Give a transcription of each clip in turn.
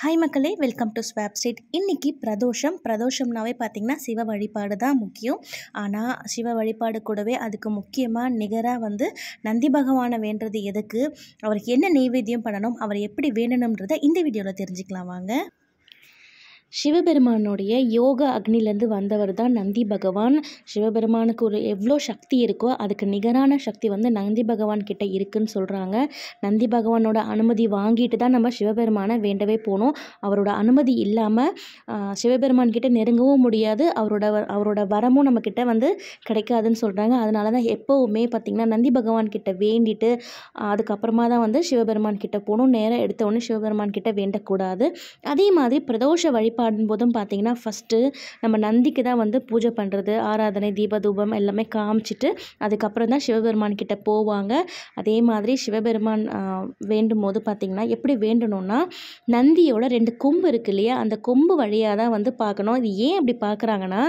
hi மக்களே welcome to swap state இன்றைக்கி பிரதோஷம் பிரதோஷம்னாவே பார்த்திங்கன்னா சிவ வழிபாடு தான் முக்கியம் ஆனால் சிவ வழிபாடு கூடவே அதுக்கு முக்கியமாக நிகராக வந்து நந்தி பகவானை வேண்டது எதுக்கு அவருக்கு என்ன நெய்வேத்தியம் பண்ணணும் அவர் எப்படி வேணணுன்றதை இந்த வீடியோவில் தெரிஞ்சுக்கலாம் வாங்க சிவபெருமானுடைய யோக அக்னிலேருந்து வந்தவர் தான் நந்தி பகவான் சிவபெருமானுக்கு ஒரு எவ்வளோ சக்தி இருக்கோ அதுக்கு நிகரான சக்தி வந்து நந்தி பகவான் கிட்ட இருக்குன்னு சொல்கிறாங்க நந்தி பகவானோட அனுமதி வாங்கிட்டு தான் நம்ம சிவபெருமானை வேண்டவே போனோம் அவரோட அனுமதி இல்லாமல் சிவபெருமான் கிட்ட நெருங்கவும் முடியாது அவரோட அவரோட வரமும் நம்மக்கிட்ட வந்து கிடைக்காதுன்னு சொல்கிறாங்க அதனால தான் எப்போவுமே பார்த்திங்கன்னா நந்தி பகவான் கிட்ட வேண்டிட்டு அதுக்கப்புறமா தான் வந்து சிவபெருமான் கிட்ட போகணும் நேராக எடுத்தவொடனே சிவபெருமான் கிட்ட வேண்டக்கூடாது அதே மாதிரி பிரதோஷ வழி பாடும்போதும் பார்த்திங்கன்னா ஃபஸ்ட்டு நம்ம நந்திக்கு தான் வந்து பூஜை பண்ணுறது ஆராதனை தீபதூபம் எல்லாமே காமிச்சிட்டு அதுக்கப்புறம் தான் சிவபெருமான் கிட்ட போவாங்க அதே மாதிரி சிவபெருமான் வேண்டும் போது பார்த்திங்கன்னா எப்படி வேண்டணும்னா நந்தியோட ரெண்டு கொம்பு இருக்கு இல்லையா அந்த கொம்பு வழியாக தான் வந்து பார்க்கணும் இது ஏன் அப்படி பார்க்குறாங்கன்னா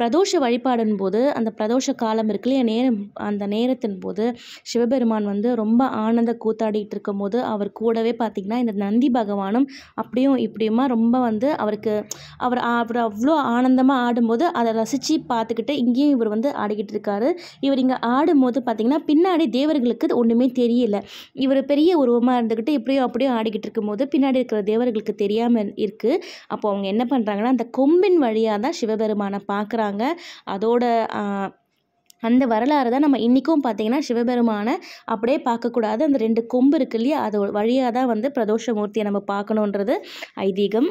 பிரதோஷ வழிபாடும் போது அந்த பிரதோஷ காலம் இருக்கு இல்லையா நேரம் அந்த நேரத்தின் போது சிவபெருமான் வந்து ரொம்ப ஆனந்த கூத்தாடிட்டு போது அவர் கூடவே பார்த்திங்கன்னா இந்த நந்தி பகவானும் அப்படியும் இப்படியுமா ரொம்ப வந்து அவருக்கு இருக்கு அவர் அவர் அவ்வளோ ஆனந்தமாக ஆடும்போது அதை ரசித்து பார்த்துக்கிட்டு இங்கேயும் இவர் வந்து ஆடிக்கிட்டு இருக்காரு இவர் இங்கே ஆடும்போது பார்த்திங்கன்னா பின்னாடி தேவர்களுக்கு ஒன்றுமே தெரியல இவர் பெரிய உருவமாக இருந்துக்கிட்டு இப்படியோ அப்படியோ ஆடிக்கிட்டு இருக்கும்போது பின்னாடி இருக்கிற தேவர்களுக்கு தெரியாமல் இருக்குது அப்போ அவங்க என்ன பண்ணுறாங்கன்னா அந்த கொம்பின் வழியாக தான் சிவபெருமானை பார்க்குறாங்க அதோட அந்த வரலாறு தான் நம்ம இன்றைக்கும் பார்த்தீங்கன்னா சிவபெருமானை அப்படியே பார்க்கக்கூடாது அந்த ரெண்டு கொம்பு இருக்கு இல்லையா அது வழியாக தான் வந்து பிரதோஷ மூர்த்தியை நம்ம பார்க்கணுன்றது ஐதீகம்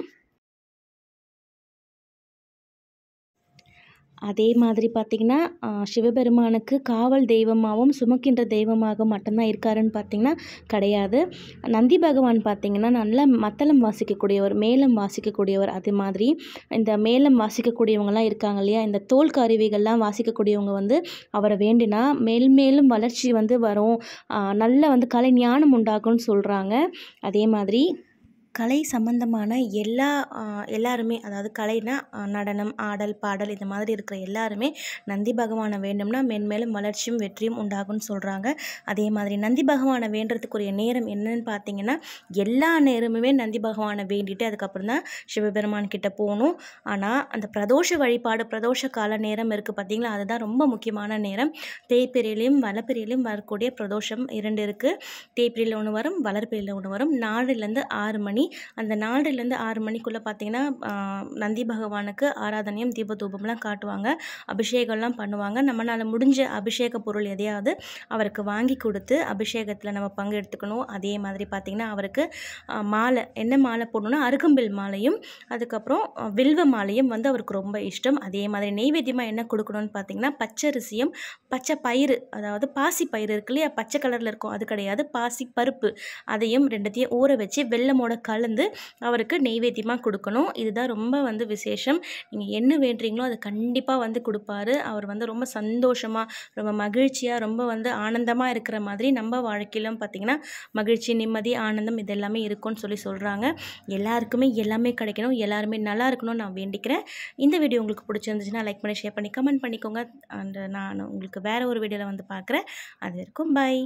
அதே மாதிரி பார்த்திங்கன்னா சிவபெருமானுக்கு காவல் தெய்வமாகவும் சுமக்கின்ற தெய்வமாக மட்டும்தான் இருக்காருன்னு பார்த்திங்கன்னா கிடையாது நந்தி பகவான் பார்த்திங்கன்னா நல்ல மத்தளம் வாசிக்கக்கூடியவர் மேளம் வாசிக்கக்கூடியவர் அது மாதிரி இந்த மேளம் வாசிக்கக்கூடியவங்கலாம் இருக்காங்க இல்லையா இந்த தோல் கருவிகள்லாம் வாசிக்கக்கூடியவங்க வந்து அவரை வேண்டினா மேல்மேலும் வளர்ச்சி வந்து வரும் நல்ல வந்து கலை ஞானம் உண்டாகும்னு சொல்கிறாங்க அதே மாதிரி கலை சம்மந்தமான எல்லா எல்லாருமே அதாவது கலைனா நடனம் ஆடல் பாடல் இந்த மாதிரி இருக்கிற எல்லாருமே நந்தி பகவானை வேண்டும்னா மென்மேலும் வளர்ச்சியும் வெற்றியும் உண்டாகும்னு சொல்கிறாங்க அதே மாதிரி நந்தி பகவானை வேண்டுறதுக்குரிய நேரம் என்னன்னு பார்த்தீங்கன்னா எல்லா நேரமுமே நந்தி பகவானை வேண்டிட்டு அதுக்கப்புறம் தான் சிவபெருமான் கிட்டே போகணும் ஆனால் அந்த பிரதோஷ வழிபாடு பிரதோஷ கால நேரம் இருக்குது பார்த்தீங்களா அதுதான் ரொம்ப முக்கியமான நேரம் தேய்பிரியிலையும் வளப்பிரியிலையும் வரக்கூடிய பிரதோஷம் இரண்டு இருக்குது தேய்பிரியில் ஒன்று வரும் வளர்பிரியில் ஒன்று வரும் நாலுலேருந்து ஆறு மணி அந்த நாலுலேருந்து ஆறு மணிக்குள்ளே பார்த்தீங்கன்னா நந்தி பகவானுக்கு ஆராதனையும் தீபதூபம்லாம் காட்டுவாங்க அபிஷேகம்லாம் பண்ணுவாங்க நம்மளால் முடிஞ்ச அபிஷேக பொருள் எதையாவது அவருக்கு வாங்கி கொடுத்து அபிஷேகத்தில் நம்ம பங்கு எடுத்துக்கணும் அதே மாதிரி பார்த்திங்கன்னா அவருக்கு மாலை என்ன மாலை போடணும்னா அருகம்பில் மாலையும் அதுக்கப்புறம் வில்வ மாலையும் வந்து அவருக்கு ரொம்ப இஷ்டம் அதே மாதிரி நெய்வேத்தியமாக என்ன கொடுக்கணும்னு பார்த்தீங்கன்னா பச்சரிசியும் பச்சை பயிறு அதாவது பாசி பயிறு இருக்கு இல்லையா பச்சை கலரில் இருக்கும் அது கிடையாது பாசி பருப்பு அதையும் ரெண்டுத்தையும் ஊற வச்சு வெள்ளமோட கல் கலந்து அவருக்கு நெய்வேத்தியமாக கொடுக்கணும் இதுதான் ரொம்ப வந்து விசேஷம் நீங்கள் என்ன வேண்டுறீங்களோ அதை கண்டிப்பாக வந்து கொடுப்பாரு அவர் வந்து ரொம்ப சந்தோஷமாக ரொம்ப மகிழ்ச்சியாக ரொம்ப வந்து ஆனந்தமாக இருக்கிற மாதிரி நம்ம வாழ்க்கையிலும் பார்த்திங்கன்னா மகிழ்ச்சி நிம்மதி ஆனந்தம் இதெல்லாமே இருக்கும்னு சொல்லி சொல்கிறாங்க எல்லாருக்குமே எல்லாமே கிடைக்கணும் எல்லாருமே நல்லா இருக்கணும்னு நான் வேண்டிக்கிறேன் இந்த வீடியோ உங்களுக்கு பிடிச்சிருந்துச்சுன்னா லைக் பண்ணி ஷேர் பண்ணி கமெண்ட் பண்ணிக்கோங்க அண்ட் நான் உங்களுக்கு வேறு ஒரு வீடியோவில் வந்து பார்க்குறேன் அது இருக்கும் பாய்